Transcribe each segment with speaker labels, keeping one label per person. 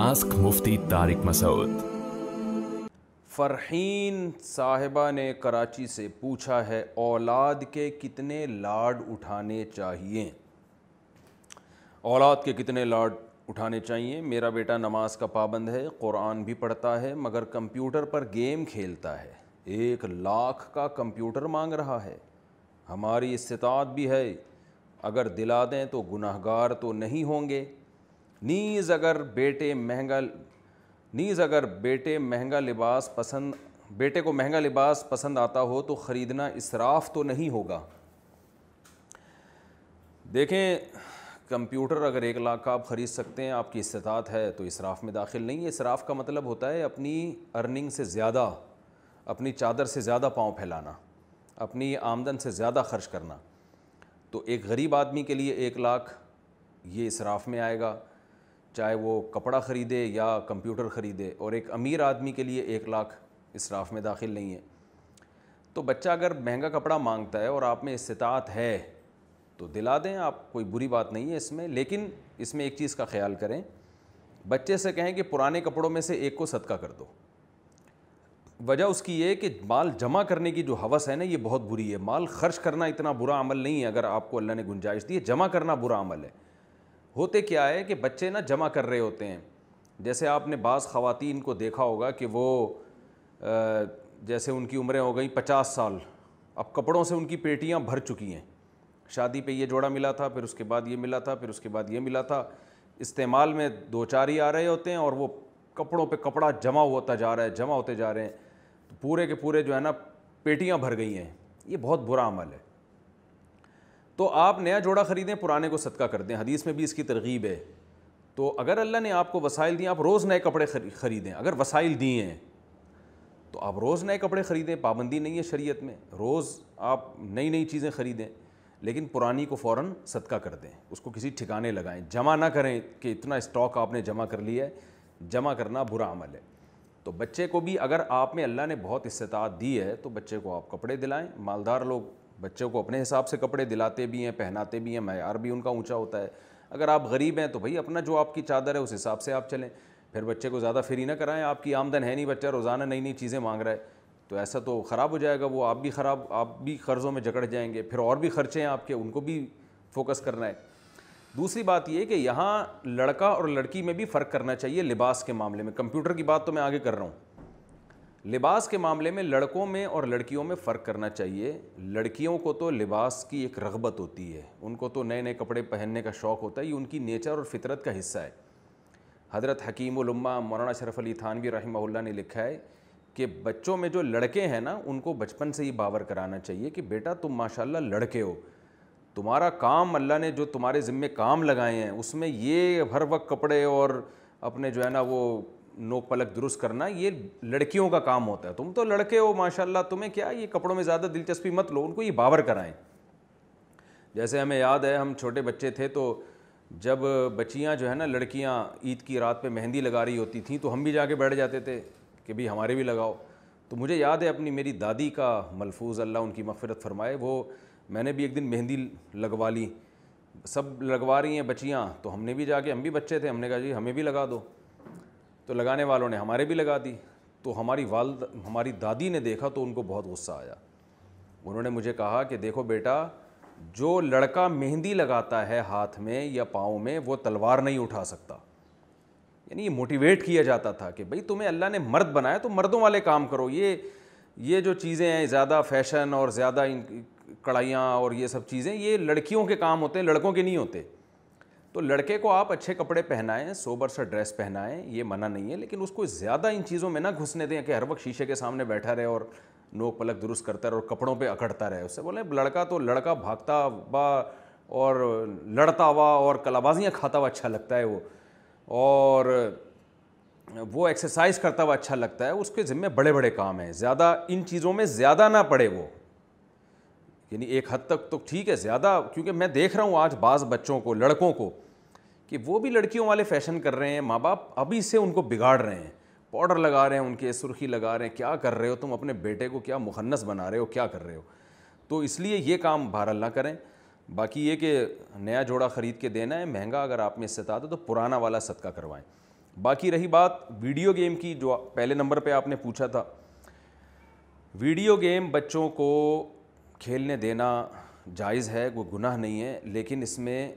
Speaker 1: ask Mufti Tariq Masood Farheen साहिबा ने कराची से पूछा है औलाद के कितने लाड उठाने चाहिए औलाद के कितने लाड उठाने चाहिए मेरा बेटा नमाज का पाबंद है कुरान भी पढ़ता है मगर कंप्यूटर पर गेम खेलता है एक लाख का कंप्यूटर मांग रहा है हमारी इस्तात भी है अगर दिला दें तो गुनाहगार तो नहीं होंगे नीज़ अगर बेटे महंगा नीज़ अगर बेटे महंगा लिबास पसंद बेटे को महंगा लिबास पसंद आता हो तो ख़रीदना इसराफ तो नहीं होगा देखें कंप्यूटर अगर एक लाख का आप ख़रीद सकते हैं आपकी इस्तात है तो इसराफ में दाखिल नहीं है इसराफ का मतलब होता है अपनी अर्निंग से ज़्यादा अपनी चादर से ज़्यादा पाँव फैलाना अपनी आमदन से ज़्यादा ख़र्च करना तो एक गरीब आदमी के लिए एक लाख ये इसराफ में आएगा चाहे वो कपड़ा ख़रीदे या कंप्यूटर ख़रीदे और एक अमीर आदमी के लिए एक लाख इसराफ में दाखिल नहीं है तो बच्चा अगर महंगा कपड़ा मांगता है और आप में इस्तात है तो दिला दें आप कोई बुरी बात नहीं है इसमें लेकिन इसमें एक चीज़ का ख्याल करें बच्चे से कहें कि पुराने कपड़ों में से एक को सदका कर दो वजह उसकी ये कि माल जमा करने की जो हवस है ना ये बहुत बुरी है माल खर्च करना इतना बुरा अमल नहीं है अगर आपको अल्लाह ने गुंजाइश दी है जमा करना बुरा अमल है होते क्या है कि बच्चे ना जमा कर रहे होते हैं जैसे आपने बाज़ ख़वान को देखा होगा कि वो जैसे उनकी उम्रें हो गई पचास साल अब कपड़ों से उनकी पेटियाँ भर चुकी हैं शादी पे ये जोड़ा मिला था फिर उसके बाद ये मिला था फिर उसके बाद ये मिला था इस्तेमाल में दो चार ही आ रहे होते हैं और वो कपड़ों पे कपड़ा जमा होता जा रहा है जमा होते जा रहे हैं तो पूरे के पूरे जो है ना पेटियाँ भर गई हैं ये बहुत बुरा अमल है तो आप नया जोड़ा ख़रीदें पुराने को सदका कर दें हदीस में भी इसकी तरगीब है तो अगर अल्लाह ने आपको वसाइल दिए आप रोज़ नए कपड़े ख़रीदें अगर वसाइल दिए हैं तो आप रोज़ नए कपड़े ख़रीदें पाबंदी नहीं है शरीयत में रोज़ आप नई नई चीज़ें ख़रीदें लेकिन पुरानी को फ़ौर सदका कर दें उसको किसी ठिकाने लगाएं जमा ना करें कि इतना स्टॉक आपने जमा कर लिया है जमा करना बुरा अमल है तो बच्चे को भी अगर आप में अल्लाह ने बहुत इस्तात दी है तो बच्चे को आप कपड़े दिलाएं मालदार लोग बच्चों को अपने हिसाब से कपड़े दिलाते भी हैं पहनाते भी हैं मैार भी उनका ऊँचा होता है अगर आप गरीब हैं तो भाई अपना जो आपकी चादर है उस हिसाब से आप चलें फिर बच्चे को ज़्यादा फ्री ना कराएं आपकी आमदन है नहीं बच्चा रोज़ाना नई नई चीज़ें मांग रहा है तो ऐसा तो ख़राब हो जाएगा वो आप भी ख़राब आप भी कर्ज़ों में जकड़ जाएंगे फिर और भी खर्चे हैं आपके उनको भी फोकस करना है दूसरी बात ये कि यहाँ लड़का और लड़की में भी फ़र्क करना चाहिए लिबास के मामले में कंप्यूटर की बात तो मैं आगे कर रहा हूँ लिबास के मामले में लड़कों में और लड़कियों में फ़र्क करना चाहिए लड़कियों को तो लिबास की एक रगबत होती है उनको तो नए नए कपड़े पहनने का शौक़ होता है ये उनकी नेचर और फितरत का हिस्सा है हज़रत हकीम हकीमुलम्मा मौलाना शरफ अली थानवी रहमल्ला ने लिखा है कि बच्चों में जो लड़के हैं ना उनको बचपन से ही बावर कराना चाहिए कि बेटा तुम माशाल्लाह लड़के हो तुम्हारा काम अल्लाह ने जो तुम्हारे ज़िम्मे काम लगाए हैं उसमें ये हर वक्त कपड़े और अपने जो है ना वो नो पलक दुरुस्त करना ये लड़कियों का काम होता है तुम तो लड़के हो माशाल्लाह तुम्हें क्या ये कपड़ों में ज़्यादा दिलचस्पी मत लो उनको ये बावर कराएं जैसे हमें याद है हम छोटे बच्चे थे तो जब बच्चियाँ जो है ना लड़कियाँ ईद की रात पे मेहंदी लगा रही होती थी तो हम भी जाके बैठ जाते थे कि भाई हमारे भी लगाओ तो मुझे याद है अपनी मेरी दादी का मलफूज अल्लाह उनकी मफ़रत फरमाए वो मैंने भी एक दिन मेहंदी लगवा ली सब लगवा रही हैं बच्चियाँ तो हमने भी जाके हम भी बच्चे थे हमने कहा जी हमें भी लगा दो तो लगाने वालों ने हमारे भी लगा दी तो हमारी वाल हमारी दादी ने देखा तो उनको बहुत गुस्सा आया उन्होंने मुझे कहा कि देखो बेटा जो लड़का मेहंदी लगाता है हाथ में या पाँव में वो तलवार नहीं उठा सकता यानी ये मोटिवेट किया जाता था कि भाई तुम्हें अल्लाह ने मर्द बनाया तो मर्दों वाले काम करो ये ये जो चीज़ें हैं ज़्यादा फैशन और ज़्यादा इन कढ़ाइयाँ और ये सब चीज़ें ये लड़कियों के काम होते हैं लड़कों के नहीं होते तो लड़के को आप अच्छे कपड़े पहनाएं सोबर सा ड्रेस पहनाएं ये मना नहीं है लेकिन उसको ज़्यादा इन चीज़ों में ना घुसने दें कि हर वक्त शीशे के सामने बैठा रहे और नोक पलक दुरुस्त करता रहे और कपड़ों पे अकड़ता रहे उससे बोले लड़का तो लड़का भागता हुआ और लड़ता हुआ और कलाबाजियाँ खाता हुआ अच्छा लगता है वो और वो एक्सरसाइज करता हुआ अच्छा लगता है उसके ज़िम्मे बड़े बड़े काम हैं ज़्यादा इन चीज़ों में ज़्यादा ना पड़े वो यानी एक हद तक तो ठीक है ज़्यादा क्योंकि मैं देख रहा हूँ आज बाज़ बच्चों को लड़कों को कि वो भी लड़कियों वाले फैशन कर रहे हैं माँ बाप अभी से उनको बिगाड़ रहे हैं पाउडर लगा रहे हैं उनके सुर्खी लगा रहे हैं क्या कर रहे हो तुम अपने बेटे को क्या मुखन्नस बना रहे हो क्या कर रहे हो तो इसलिए ये काम बहरल ना करें बाकी ये कि नया जोड़ा ख़रीद के देना है महंगा अगर आप में इस्तात है तो पुराना वाला सदका करवाएँ बाकी रही बात वीडियो गेम की जो पहले नंबर पर आपने पूछा था वीडियो गेम बच्चों को खेलने देना जायज़ है कोई गुनाह नहीं है लेकिन इसमें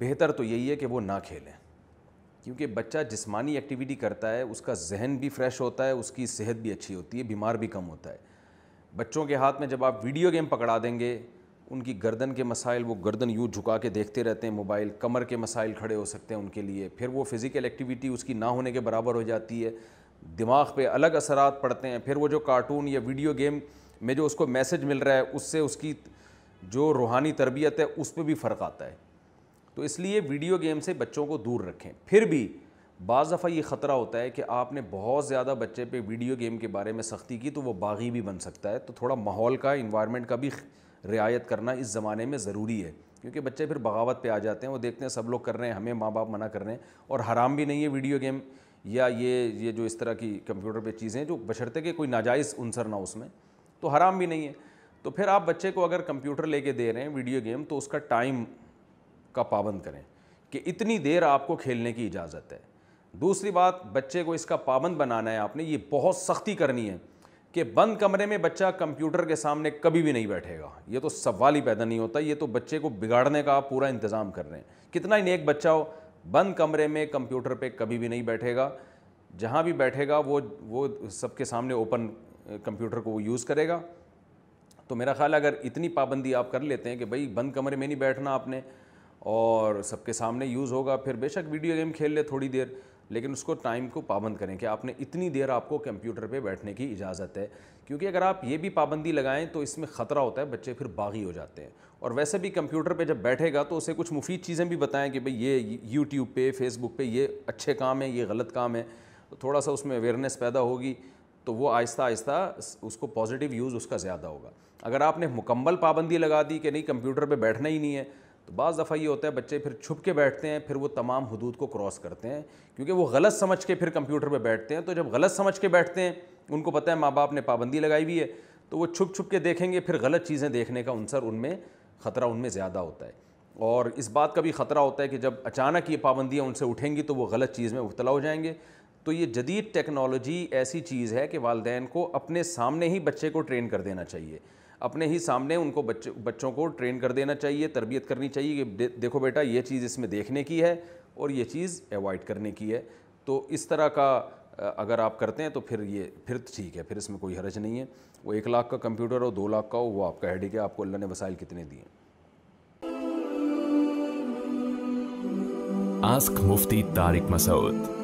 Speaker 1: बेहतर तो यही है कि वो ना खेलें क्योंकि बच्चा जिस्मानी एक्टिविटी करता है उसका जहन भी फ्रेश होता है उसकी सेहत भी अच्छी होती है बीमार भी कम होता है बच्चों के हाथ में जब आप वीडियो गेम पकड़ा देंगे उनकी गर्दन के मसाइल वो गर्दन यूँ झुका के देखते रहते हैं मोबाइल कमर के मसाइल खड़े हो सकते हैं उनके लिए फिर वो फ़िज़िकल एक्टिविटी उसकी ना होने के बराबर हो जाती है दिमाग पे अलग असरात पड़ते हैं फिर वो जो कार्टून या वीडियो गेम में जो उसको मैसेज मिल रहा है उससे उसकी जो रूहानी तरबियत है उस पर भी फ़र्क आता है तो इसलिए वीडियो गेम से बच्चों को दूर रखें फिर भी बाज़ दफ़ा ये ख़तरा होता है कि आपने बहुत ज़्यादा बच्चे पे वीडियो गेम के बारे में सख्ती की तो वो बागी भी बन सकता है तो थोड़ा माहौल का इन्वायरमेंट का भी रियायत करना इस ज़माने में ज़रूरी है क्योंकि बच्चे फिर बगावत पे आ जाते हैं वो देखते हैं सब लोग कर रहे हैं हमें माँ बाप मना कर रहे हैं और हराम भी नहीं है वीडियो गेम या ये ये जो इस तरह की कंप्यूटर पर चीज़ें जो बशरते के कोई नाजायज़ अनसर ना उसमें तो हराम भी नहीं है तो फिर आप बच्चे को अगर कंप्यूटर लेके दे रहे हैं वीडियो गेम तो उसका टाइम का पाबंद करें कि इतनी देर आपको खेलने की इजाज़त है दूसरी बात बच्चे को इसका पाबंद बनाना है आपने ये बहुत सख्ती करनी है कि बंद कमरे में बच्चा कंप्यूटर के सामने कभी भी नहीं बैठेगा ये तो सवाल ही पैदा नहीं होता ये तो बच्चे को बिगाड़ने का आप पूरा इंतज़ाम कर रहे हैं कितना ही नेक बच्चा हो बंद कमरे में कंप्यूटर पे कभी भी नहीं बैठेगा जहाँ भी बैठेगा वो वो सबके सामने ओपन कंप्यूटर को वो यूज़ करेगा तो मेरा ख्याल अगर इतनी पाबंदी आप कर लेते हैं कि भाई बंद कमरे में नहीं बैठना आपने और सबके सामने यूज़ होगा फिर बेशक वीडियो गेम खेल ले थोड़ी देर लेकिन उसको टाइम को पाबंद करें कि आपने इतनी देर आपको कंप्यूटर पे बैठने की इजाज़त है क्योंकि अगर आप ये भी पाबंदी लगाएं तो इसमें ख़तरा होता है बच्चे फिर बागी हो जाते हैं और वैसे भी कंप्यूटर पे जब बैठेगा तो उसे कुछ मुफीद चीज़ें भी बताएं कि भाई ये यूट्यूब पे फेसबुक पे ये अच्छे काम है ये गलत काम है तो थोड़ा सा उसमें अवेयरनेस पैदा होगी तो वो आहिस्ता आहिस्ता उसको पॉजिटिव यूज़ उसका ज़्यादा होगा अगर आपने मुकम्मल पाबंदी लगा दी कि नहीं कंप्यूटर पे बैठना ही नहीं है तो बज़ दफ़ा ये होता है बच्चे फिर छुप के बैठते हैं फिर वो तमाम हदूद को क्रॉस करते हैं क्योंकि वो गलत समझ के फिर कंप्यूटर पर बैठते हैं तो जब गलत समझ के बैठते हैं उनको पता है माँ बाप ने पाबंदी लगाई हुई है तो वो छुप छुप के देखेंगे फिर गलत चीज़ें देखने का अनसर उनमें ख़तरा उनमें ज़्यादा होता है और इस बात का भी ख़तरा होता है कि जब अचानक ये पाबंदियाँ उनसे उठेंगी तो वो गलत चीज़ में उबतला हो जाएंगे तो ये जदीद टेक्नोलॉजी ऐसी चीज़ है कि वालदेन को अपने सामने ही बच्चे को ट्रेन कर देना चाहिए अपने ही सामने उनको बच्च, बच्चों को ट्रेन कर देना चाहिए तरबियत करनी चाहिए कि दे, देखो बेटा ये चीज़ इसमें देखने की है और ये चीज़ एवॉइड करने की है तो इस तरह का अगर आप करते हैं तो फिर ये फिर तो ठीक है फिर इसमें कोई हरज नहीं है वो एक लाख का कंप्यूटर हो दो लाख का हो वो आपका हेडिक है आपको अल्लाह ने वसाइल कितने दिए आस्क मुफ्ती तारिक मसूद